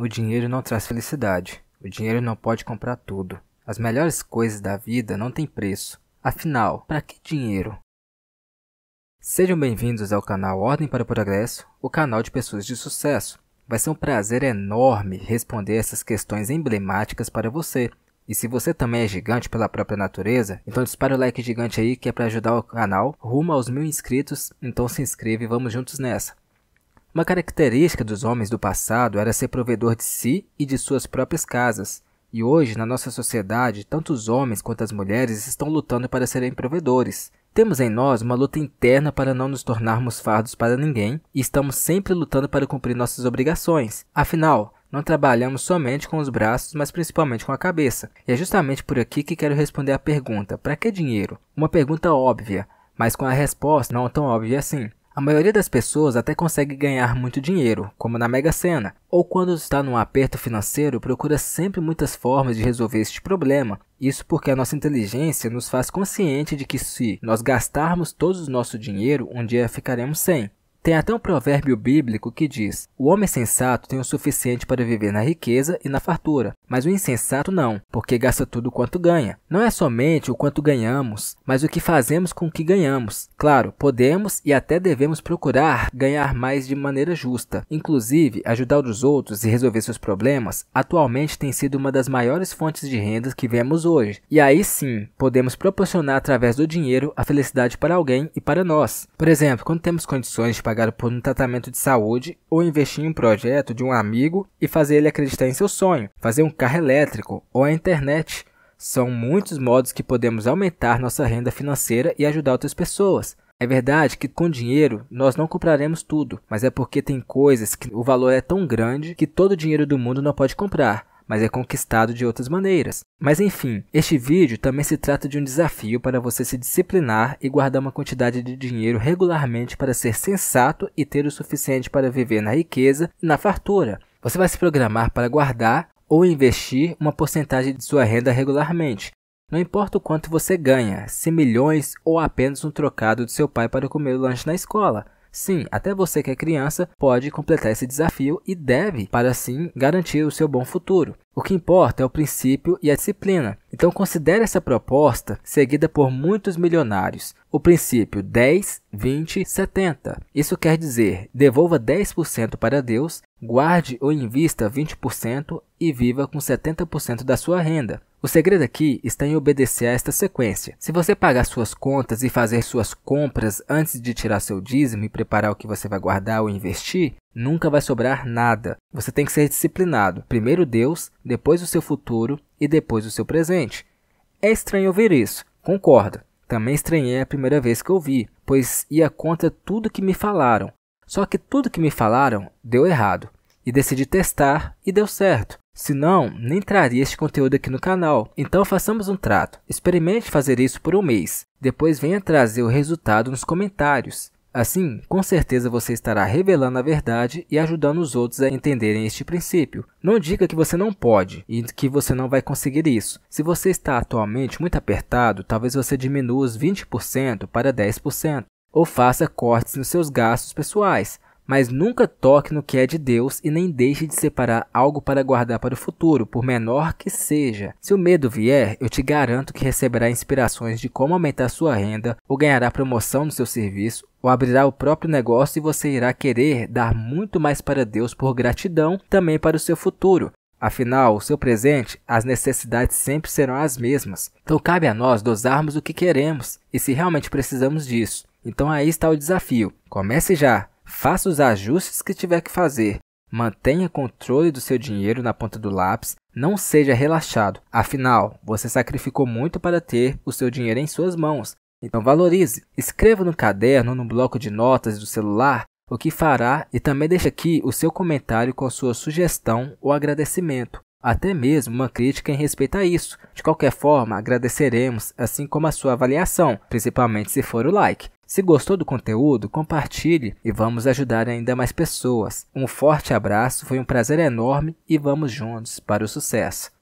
o dinheiro não traz felicidade. O dinheiro não pode comprar tudo. As melhores coisas da vida não têm preço. Afinal, para que dinheiro? Sejam bem-vindos ao canal Ordem para o Progresso, o canal de pessoas de sucesso. Vai ser um prazer enorme responder essas questões emblemáticas para você. E se você também é gigante pela própria natureza, então dispara o like gigante aí que é para ajudar o canal rumo aos mil inscritos. Então se inscreve e vamos juntos nessa. Uma característica dos homens do passado era ser provedor de si e de suas próprias casas, e hoje, na nossa sociedade, tanto os homens quanto as mulheres estão lutando para serem provedores. Temos em nós uma luta interna para não nos tornarmos fardos para ninguém e estamos sempre lutando para cumprir nossas obrigações. Afinal, não trabalhamos somente com os braços, mas principalmente com a cabeça. E é justamente por aqui que quero responder a pergunta: para que dinheiro? Uma pergunta óbvia, mas com a resposta não tão óbvia assim. A maioria das pessoas até consegue ganhar muito dinheiro, como na Mega Sena, ou quando está num aperto financeiro, procura sempre muitas formas de resolver este problema. Isso porque a nossa inteligência nos faz consciente de que se nós gastarmos todo o nosso dinheiro, um dia ficaremos sem. Tem até um provérbio bíblico que diz: O homem sensato tem o suficiente para viver na riqueza e na fartura, mas o insensato não, porque gasta tudo quanto ganha. Não é somente o quanto ganhamos, mas o que fazemos com o que ganhamos. Claro, podemos e até devemos procurar ganhar mais de maneira justa. Inclusive, ajudar os outros e resolver seus problemas atualmente tem sido uma das maiores fontes de rendas que vemos hoje. E aí sim, podemos proporcionar através do dinheiro a felicidade para alguém e para nós. Por exemplo, quando temos condições de pagar por um tratamento de saúde ou investir em um projeto de um amigo e fazer ele acreditar em seu sonho, fazer um carro elétrico ou a internet. São muitos modos que podemos aumentar nossa renda financeira e ajudar outras pessoas. É verdade que com dinheiro nós não compraremos tudo, mas é porque tem coisas que o valor é tão grande que todo o dinheiro do mundo não pode comprar, mas é conquistado de outras maneiras. Mas enfim, este vídeo também se trata de um desafio para você se disciplinar e guardar uma quantidade de dinheiro regularmente para ser sensato e ter o suficiente para viver na riqueza e na fartura. Você vai se programar para guardar ou investir uma porcentagem de sua renda regularmente. Não importa o quanto você ganha, se milhões ou apenas um trocado do seu pai para comer o lanche na escola. Sim, até você que é criança pode completar esse desafio e deve, para assim garantir o seu bom futuro. O que importa é o princípio e a disciplina. Então considere essa proposta seguida por muitos milionários. O princípio 10, 20, 70. Isso quer dizer: devolva 10% para Deus, guarde ou invista 20% e viva com 70% da sua renda. O segredo aqui está em obedecer a esta sequência. Se você pagar suas contas e fazer suas compras antes de tirar seu dízimo e preparar o que você vai guardar ou investir, nunca vai sobrar nada. Você tem que ser disciplinado. Primeiro Deus, depois o seu futuro e depois o seu presente. É estranho ouvir isso, concordo. Também estranhei a primeira vez que ouvi, pois ia contra tudo que me falaram. Só que tudo que me falaram deu errado e decidi testar e deu certo. Se não, nem traria este conteúdo aqui no canal. Então façamos um trato. Experimente fazer isso por um mês. Depois venha trazer o resultado nos comentários. Assim, com certeza você estará revelando a verdade e ajudando os outros a entenderem este princípio. Não diga que você não pode e que você não vai conseguir isso. Se você está atualmente muito apertado, talvez você diminua os 20% para 10% ou faça cortes nos seus gastos pessoais. Mas nunca toque no que é de Deus e nem deixe de separar algo para guardar para o futuro, por menor que seja. Se o medo vier, eu te garanto que receberá inspirações de como aumentar sua renda ou ganhará promoção no seu serviço ou abrirá o próprio negócio e você irá querer dar muito mais para Deus por gratidão, também para o seu futuro. Afinal, o seu presente, as necessidades sempre serão as mesmas. Então cabe a nós dosarmos o que queremos e se realmente precisamos disso. Então aí está o desafio. Comece já. Faça os ajustes que tiver que fazer. Mantenha controle do seu dinheiro na ponta do lápis, não seja relaxado. Afinal, você sacrificou muito para ter o seu dinheiro em suas mãos. Então valorize. Escreva no caderno ou no bloco de notas do celular o que fará e também deixe aqui o seu comentário com a sua sugestão ou agradecimento. Até mesmo uma crítica em respeito a isso. De qualquer forma, agradeceremos, assim como a sua avaliação, principalmente se for o like. Se gostou do conteúdo, compartilhe e vamos ajudar ainda mais pessoas. Um forte abraço, foi um prazer enorme e vamos juntos para o sucesso.